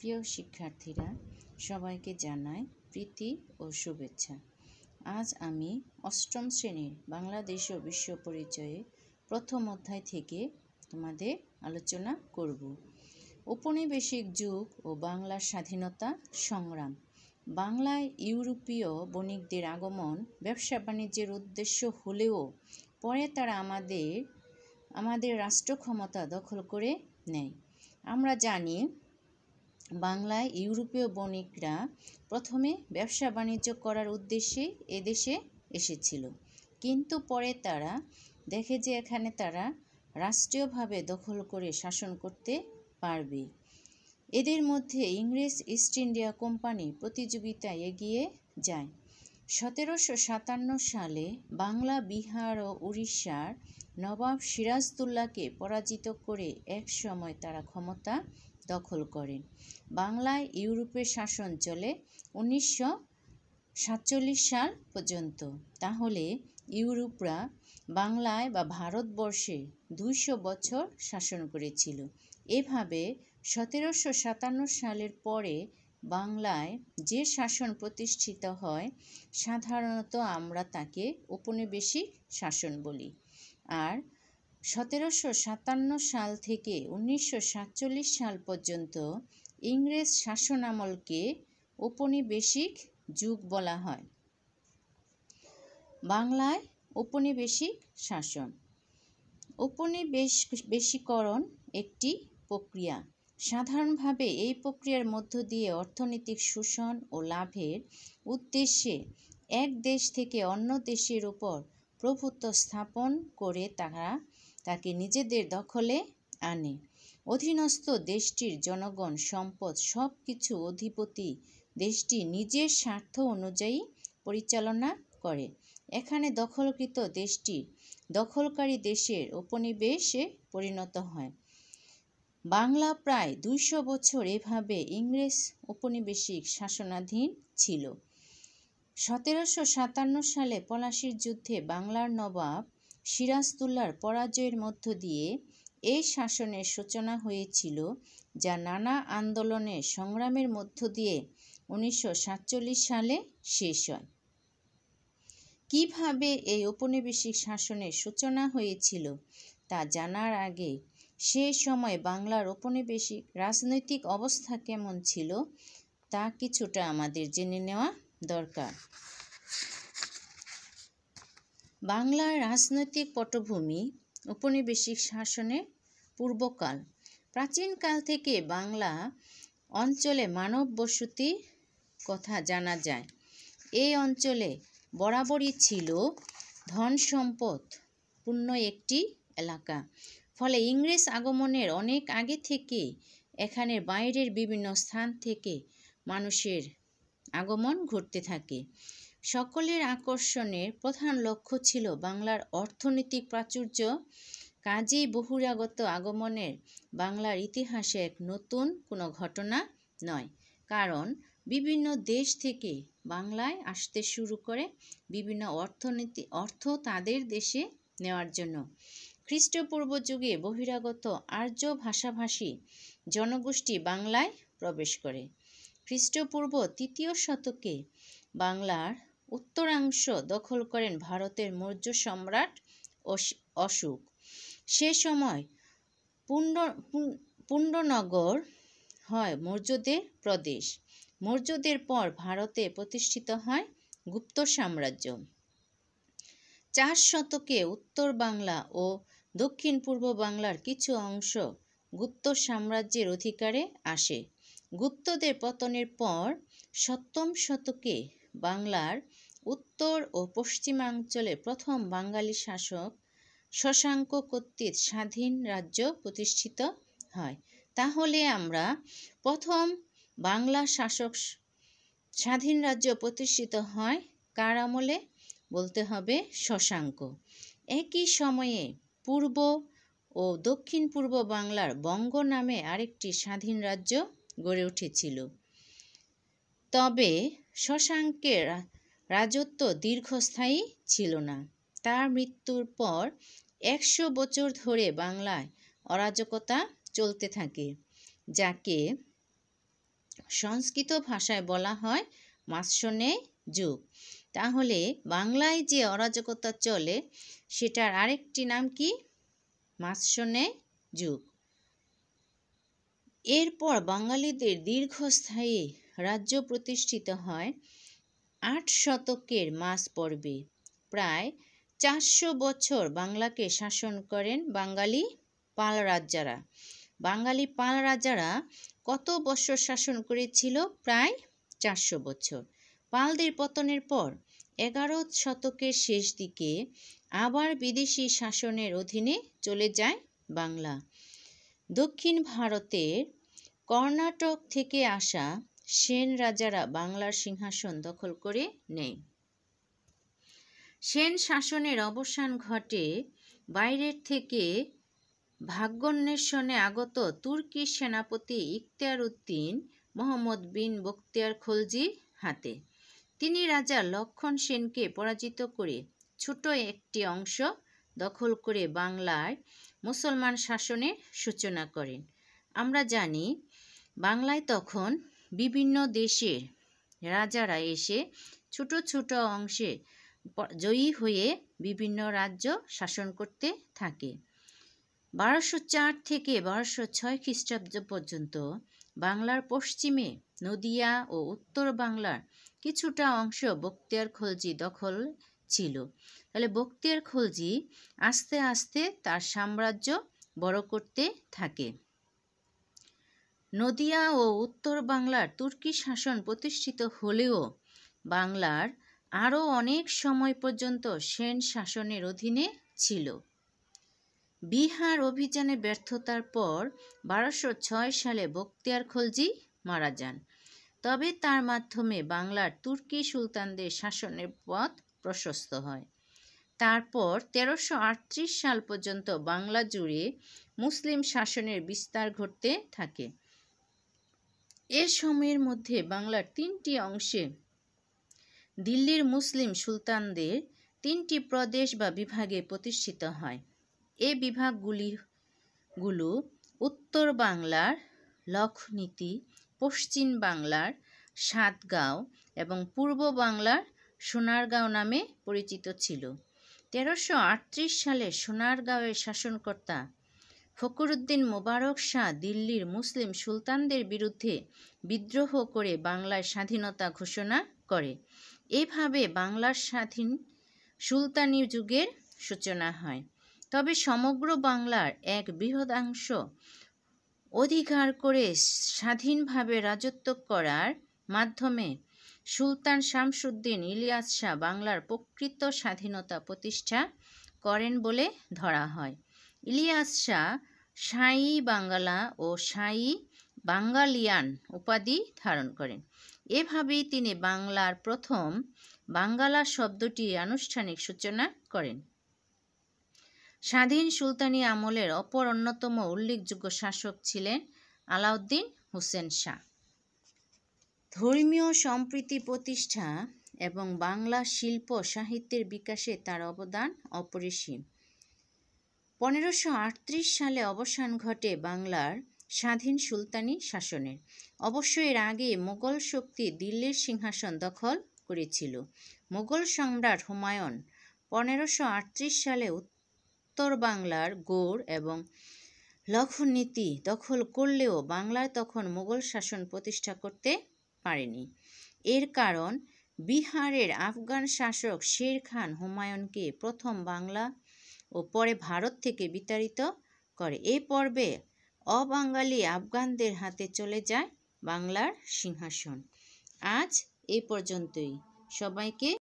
প্রিয় শিক্ষার্থীরা সবাইকে জানাই প্রীতি ও শুভেচ্ছা আজ আমি অষ্টম শ্রেণীর বাংলাদেশ ও বিশ্ব পরিচয়ে প্রথম অধ্যায় থেকে তোমাদের আলোচনা করব ঔপনিবেশিক যুগ ও বাংলার স্বাধীনতা সংগ্রাম বাংলায় ইউরোপীয় বণিকদের আগমন ব্যবসা বাণিজ্যের উদ্দেশ্য হলেও পরে তারা আমাদের আমাদের রাষ্ট্র ক্ষমতা দখল করে নেয় আমরা জানি বাংলায় ইউরোপীয় বণিকরা প্রথমে ব্যবসা বাণিজ্য করার উদ্দেশ্যে এদেশে এসেছিল কিন্তু পরে তারা দেখে যে এখানে তারা রাষ্ট্রীয়ভাবে দখল করে শাসন করতে পারবে এদের মধ্যে ইংরেজ ইস্ট ইন্ডিয়া কোম্পানি প্রতিযোগিতায় এগিয়ে যায় সতেরোশো সাতান্ন সালে বাংলা বিহার ও উড়িষ্যার নবাব সিরাজদুল্লাহকে পরাজিত করে এক সময় তারা ক্ষমতা দখল করেন বাংলায় ইউরোপের শাসন চলে উনিশশো সাতচল্লিশ সাল পর্যন্ত তাহলে ইউরোপরা বাংলায় বা ভারতবর্ষে দুইশো বছর শাসন করেছিল এভাবে সতেরোশো সাতান্ন সালের পরে বাংলায় যে শাসন প্রতিষ্ঠিত হয় সাধারণত আমরা তাকে ঔপনিবেশিক শাসন বলি আর সতেরোশো সাতান্ন সাল থেকে উনিশশো সাতচল্লিশ সাল পর্যন্ত ইংরেজ শাসনামলকে ঔপনিবেশিক যুগ বলা হয় বাংলায় ঔপনিবেশিক শাসন ঔপনিবেশ বেশীকরণ একটি প্রক্রিয়া সাধারণভাবে এই প্রক্রিয়ার মধ্য দিয়ে অর্থনৈতিক শোষণ ও লাভের উদ্দেশ্যে এক দেশ থেকে অন্য দেশের উপর প্রভুত্ব স্থাপন করে তারা তাকে নিজেদের দখলে আনে অধীনস্থ দেশটির জনগণ সম্পদ সব কিছু অধিপতি দেশটি নিজের স্বার্থ অনুযায়ী পরিচালনা করে এখানে দখলকৃত দেশটি দখলকারী দেশের উপনিবেশে পরিণত হয় বাংলা প্রায় দুইশো বছর এভাবে ইংরেজ উপনিবেশিক শাসনাধীন ছিল সতেরোশো সাতান্ন সালে পলাশির যুদ্ধে বাংলার নবাব সিরাজদুল্লার পরাজয়ের মধ্য দিয়ে এই শাসনের সূচনা হয়েছিল যা নানা আন্দোলনে সংগ্রামের মধ্য দিয়ে উনিশশো সালে শেষ হয় কিভাবে এই ঔপনিবেশিক শাসনের সূচনা হয়েছিল তা জানার আগে সে সময় বাংলার ঔপনিবেশিক রাজনৈতিক অবস্থা কেমন ছিল তা কিছুটা আমাদের জেনে নেওয়া দরকার বাংলার রাজনৈতিক পটভূমি উপনিবেশিক শাসনের পূর্বকাল প্রাচীনকাল থেকে বাংলা অঞ্চলে মানব বসতি কথা জানা যায় এই অঞ্চলে বরাবরই ছিল ধন সম্পদ পূর্ণ একটি এলাকা ফলে ইংরেজ আগমনের অনেক আগে থেকে এখানে বাইরের বিভিন্ন স্থান থেকে মানুষের আগমন ঘটতে থাকে সকলের আকর্ষণের প্রধান লক্ষ্য ছিল বাংলার অর্থনৈতিক প্রাচুর্য কাজেই বহুরাগত আগমনের বাংলার ইতিহাসে এক নতুন কোনো ঘটনা নয় কারণ বিভিন্ন দেশ থেকে বাংলায় আসতে শুরু করে বিভিন্ন অর্থনীতি অর্থ তাদের দেশে নেওয়ার জন্য খ্রিস্টপূর্ব যুগে বহিরাগত আর্য ভাষাভাষী জনগোষ্ঠী বাংলায় প্রবেশ করে খ্রিস্টপূর্ব তৃতীয় শতকে বাংলার উত্তরাংশ দখল করেন ভারতের মৌর্য সম্রাট অশোক সে সময় পুণ্ড পুণ্ডনগর হয় মৌর্যদের প্রদেশ মৌর্যদের পর ভারতে প্রতিষ্ঠিত হয় গুপ্ত সাম্রাজ্য চার শতকে উত্তর বাংলা ও দক্ষিণ পূর্ব বাংলার কিছু অংশ গুপ্ত সাম্রাজ্যের অধিকারে আসে গুপ্তদের পতনের পর সপ্তম শতকে বাংলার উত্তর ও পশ্চিমাঞ্চলে প্রথম বাঙালি শাসক শশাঙ্ক কর্তৃক স্বাধীন রাজ্য প্রতিষ্ঠিত হয় তাহলে আমরা প্রথম বাংলা শাসক স্বাধীন রাজ্য প্রতিষ্ঠিত হয় কার আমলে বলতে হবে শশাঙ্ক একই সময়ে পূর্ব ও দক্ষিণ পূর্ব বাংলার বঙ্গ নামে আরেকটি স্বাধীন রাজ্য গড়ে উঠেছিল তবে শশাঙ্কের রাজত্ব দীর্ঘস্থায়ী ছিল না তার মৃত্যুর পর একশো বছর ধরে বাংলায় অরাজকতা চলতে থাকে যাকে সংস্কৃত ভাষায় বলা হয় মাসনে যুগ তাহলে বাংলায় যে অরাজকতা চলে সেটার আরেকটি নাম কি মাসনে যুগ এরপর বাঙালিদের দীর্ঘস্থায়ী রাজ্য প্রতিষ্ঠিত হয় আট শতকের মাস পর্বে প্রায় চারশো বছর বাংলাকে শাসন করেন বাঙালি পাল রাজারা বাঙালি পাল রাজারা কত বছর শাসন করেছিল প্রায় চারশো বছর পালদের পতনের পর এগারো শতকের শেষ দিকে আবার বিদেশি শাসনের অধীনে চলে যায় বাংলা দক্ষিণ ভারতের কর্ণাটক থেকে আসা সেন রাজারা বাংলার সিংহাসন দখল করে নেয় সেন শাসনের অবসান ঘটে বাইরের থেকে ভাগ্যন্বেষণে আগত তুর্কি সেনাপতি ইখতিয়ার উদ্দিন মোহাম্মদ বিন বখতিয়ার খলজি হাতে তিনি রাজা লক্ষণ সেনকে পরাজিত করে ছোট একটি অংশ দখল করে বাংলায় মুসলমান শাসনের সূচনা করেন আমরা জানি বাংলায় তখন বিভিন্ন দেশের রাজারা এসে ছোট ছোট অংশে জয়ী হয়ে বিভিন্ন রাজ্য শাসন করতে থাকে বারোশো চার থেকে বারোশো ছয় খ্রিস্টাব্দ পর্যন্ত বাংলার পশ্চিমে নদিয়া ও উত্তর বাংলার কিছুটা অংশ বক্তিয়ার খলজি দখল ছিল তাহলে বক্তিয়ার খলজি আস্তে আস্তে তার সাম্রাজ্য বড় করতে থাকে নদিয়া ও উত্তর বাংলার তুর্কি শাসন প্রতিষ্ঠিত হলেও বাংলার আরও অনেক সময় পর্যন্ত সেন শাসনের অধীনে ছিল বিহার অভিযানে ব্যর্থতার পর বারোশো ছয় সালে বক্তিয়ার খলজি মারা যান তবে তার মাধ্যমে বাংলার তুর্কি সুলতানদের শাসনের পথ প্রশস্ত হয় তারপর তেরোশো সাল পর্যন্ত বাংলা জুড়ে মুসলিম শাসনের বিস্তার ঘটতে থাকে এ সময়ের মধ্যে বাংলার তিনটি অংশে দিল্লির মুসলিম সুলতানদের তিনটি প্রদেশ বা বিভাগে প্রতিষ্ঠিত হয় এ বিভাগগুলি গুলো উত্তর বাংলার লক্ষনীতি পশ্চিম বাংলার সাতগাঁও এবং পূর্ব বাংলার সোনারগাঁও নামে পরিচিত ছিল তেরোশো সালে সোনারগাঁওয়ের শাসনকর্তা ফখরুদ্দিন মোবারক শাহ দিল্লির মুসলিম সুলতানদের বিরুদ্ধে বিদ্রোহ করে বাংলার স্বাধীনতা ঘোষণা করে এভাবে বাংলার স্বাধীন সুলতানি যুগের সূচনা হয় তবে সমগ্র বাংলার এক বৃহদাংশ অধিকার করে স্বাধীনভাবে রাজত্ব করার মাধ্যমে সুলতান শামসুদ্দিন ইলিয়াস শাহ বাংলার প্রকৃত স্বাধীনতা প্রতিষ্ঠা করেন বলে ধরা হয় ইলিয়াস শাহ সাঁই বাঙ্গালা ও সাঁই বাঙ্গালিয়ান উপাধি ধারণ করেন এভাবেই তিনি বাংলার প্রথম বাঙ্গালা শব্দটি আনুষ্ঠানিক সূচনা করেন স্বাধীন সুলতানি আমলের অপর অন্যতম উল্লেখযোগ্য শাসক ছিলেন আলাউদ্দিন হুসেন শাহ ধর্মীয় সম্প্রীতি প্রতিষ্ঠা এবং বাংলা শিল্প সাহিত্যের বিকাশে তার অবদান অপরিসীম পনেরোশো সালে অবসান ঘটে বাংলার স্বাধীন সুলতানি শাসনের অবশ্য এর আগে মোগল শক্তি দিল্লির সিংহাসন দখল করেছিল মোগল সম্রাট হুমায়ুন পনেরোশো সালে উত্তর বাংলার গৌড় এবং লক্ষণনীতি দখল করলেও বাংলায় তখন মোগল শাসন প্রতিষ্ঠা করতে পারেনি এর কারণ বিহারের আফগান শাসক শের খান হুমায়ুনকে প্রথম বাংলা ও পরে ভারত থেকে বিতাড়িত করে এই পর্বে অবাঙালি আফগানদের হাতে চলে যায় বাংলার সিংহাসন আজ এ পর্যন্তই সবাইকে